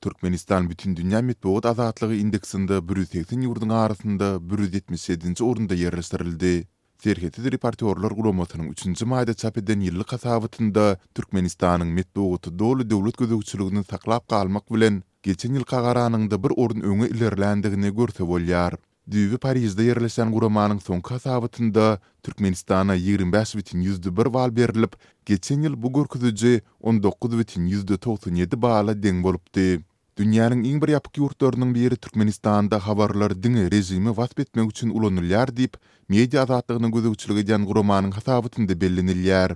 Turkmenistan bütün dünya mitbogat azatlığı indeksinde 180 yurdun arasında 177-nji orunda yerleşdirildi. Serhetli repertuarlar gulamatynyň 3-nji maýda çap edilen ýyllyk hasabatynda Türkmenistanyň dolu dowlu döwlet gözegçiliginiň saklap galmak bilen geçen ýylka bir orun öňe ilerlendiğine görse Düwe Parisde yerleşen guramanyň soňky hasabatynda Türkmenistana 25.1 wal berilip, geçen ýyl bu gurkuzyjy 19.197 bala deň bolupdy. Dünyanyň iň bir ýapyk ýurtlarynyň biri Türkmenistanda habarlar diňe rejimi wasp etmek üçin ulanylýar diýip, media azatlygynyň gözegçiligi diýen guramanyň hasabatynda bellenilýär.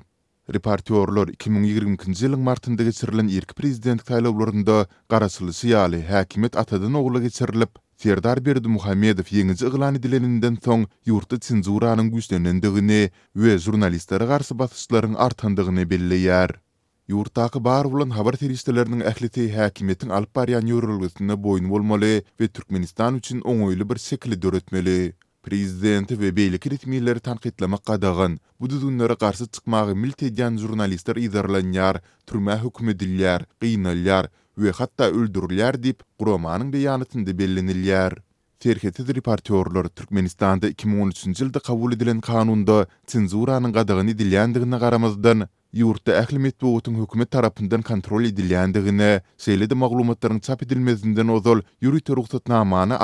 Reportörler 2020-nji ýylyň martynda geçirilen ilki prezidentlik saýlawlarynda garaşly siýaly häkimet atadyny ogla geçirilip, Serdar Berdi Muhammedov yeňiji ýygnan edileninden soň ýurtda cenzuranyň güýçlenendigini we jurnalistlere garşy basyşlaryň artandygyny bildirýär. Yurtdaki bar bulan habar teristelerinin ahliti hakimiyetin alp bariyan yorulgusunda boyun ve Türkmenistan üçin onoylu bir şekil döretmeli. Prezidenti ve beýleki ritmiyleri tanqitlama qadagın, bu düzunlara garşy çykmagy mil tediyan jurnalistler idarlanyar, türmə hükmü dilyar, we hatta öldürülýär dip guramanyň beýanatynda belliniljär. Terketiz reportörler Türkmenistan'da 2013. ýylda kabul edilen kanunda cinzuranın qadığını dilyandığına garamazdan yurtda ähli etbu hökümet tarapyndan kontrol edilyandığına, seyledi maglumatlaryň çap edilmezindən ozol yürüt örüksat namanı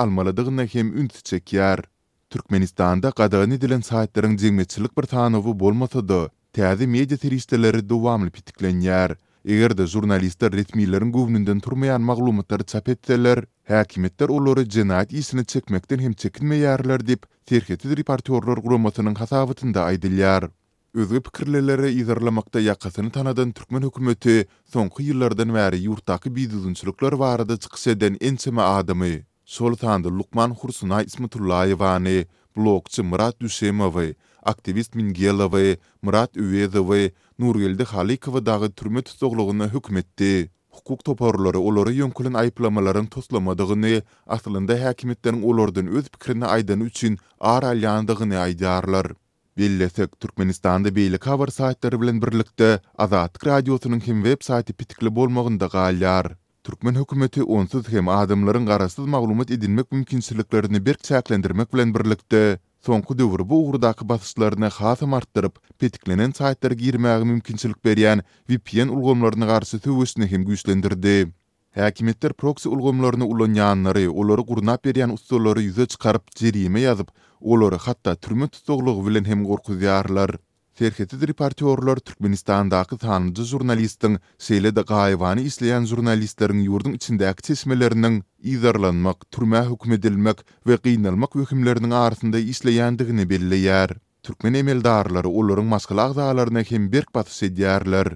hem ünsi çekýär. Türkmenistan'da qadığını edilen sahitlerin jemgyýetçilik bir tanovu bolmasa da, tazi medy medy medy Eger de jurnalistler ritmilerin gownundan turmayan maglumatlar çap etseler, häkimetler olary jenayat isini çekmekden hem çekinmeýärler dip Terketi reportörler guramasynyň hasabatynda aýdylýar. Özgü pikirlere ýazarlamakda ýakasyny tanadan türkmen hökümeti soňky ýyllardan bäri ýurtdaky bidüzünçlükler barada çykyş eden ençeme adamy. Sultan Lukman Hursunay ismi blogçy Murat Düşemowy, aktivist Mingelovy, Murat Üwezovy, Nurgeldi Halikowy dagy türme tutuklugyny hökmetdi. Hukuk toparlary oları ýönkülen aýplamalaryň toslamadygyny, aslynda häkimetleriň olardan öz pikirini aydan üçin ar aýlandygyny aýdýarlar. Billetek Türkmenistan'da beylik haber saytları bilen birlikte Azatik Radyosu'nun hem web sayti pitikli bolmağında galyar. Türkmen hükümeti onsuz hem adımların garasız mağlumat edinmek mümkinsiliklerini bir çaklendirmek bilen birlikte soňky döwür bu ugurdaky basyşlaryny hasam artdyryp, petiklenen saýtlara girmäge mümkinçilik berýän VPN ulgamlaryna garşy töwüsini hem güýçlendirdi. Häkimetler proxy ulgamlaryny ulanýanlary, olary gurnap berýän ustalary ýüze çykaryp jerime ýazyp, olary hatda türme tutuklugy bilen hem gorkuzýarlar. Serketi reportörler Türkmenistan daqı tanıcı jurnalistin Seyle de Qayvani isleyen jurnalistlerin yurdun içinde aktsesmelerinin izarlanmak, turma hukm edilmek we qiynalmak hukmlarning arasında isleyandigini belliler. Türkmen emeldarlary ularning maskala aghdalaryna hem berk patsy diyarlar.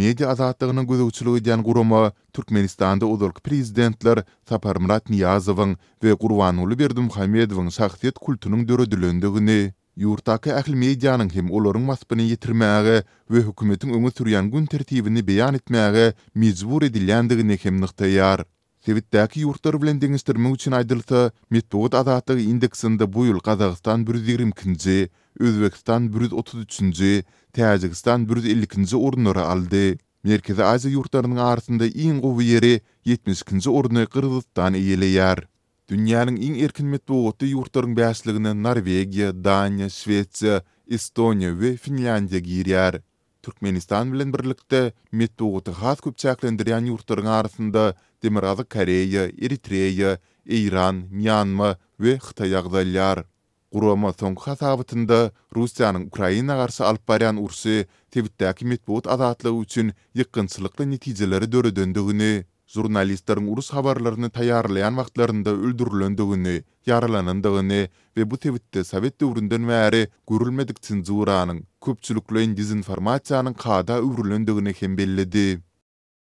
Media azatlygynyň gözegçiligi diýen guruma Türkmenistanda uzak prezidentler Taparmurat Niyazowyň we Gurbanuly Berdimuhammedowyň şahsiýet kultunyň döredilendigini Yurtdaky ähli medianyň hem olaryň masbyny ýetirmäge we hökümetiň öňe sürýän gün tertibini beýan etmäge mezbur edilýändigini hem nykdaýar. Sewitdäki ýurtlar bilen deňistirmek üçin aýdylsa, Medpowat adatyny indeksinde bu ýyl Gazagystan 120 nji Özbekistan 133-nji, Täjikistan 152-nji ornuny aldy. Merkezi Aziýa ýurtlarynyň arasynda iň gowy ýeri 72-nji orunny Gyrgyzstan eýeleýär. Dünyanın iň erkin metodu ýurtlaryň bäşligine Norwegiýa, Daniýa, Şwetsiýa, Estoniýa we Finlandiýa girýär. Türkmenistan bilen birlikde metodu has köp çäklendirýän ýurtlaryň arasynda Demirazy Koreýa, Eritreýa, Eýran, Myanma we Xitai ýagdaýlar. Guruma soň hasabatynda Russiýanyň Ukraina garşy alyp barýan urşy tebitdäki metod azatlygy üçin ýykynçylykly netijeleri döredendigini jurnalistlerin urus habarlaryny tayarlayan wagtlarynda öldürilendigini, yaralanandygyny we bu tewitde Sowet döwründen bäri görülmedik cenzuranyň köpçülükleýin dezinformasiýanyň kada öwrülendigini hem bellidi.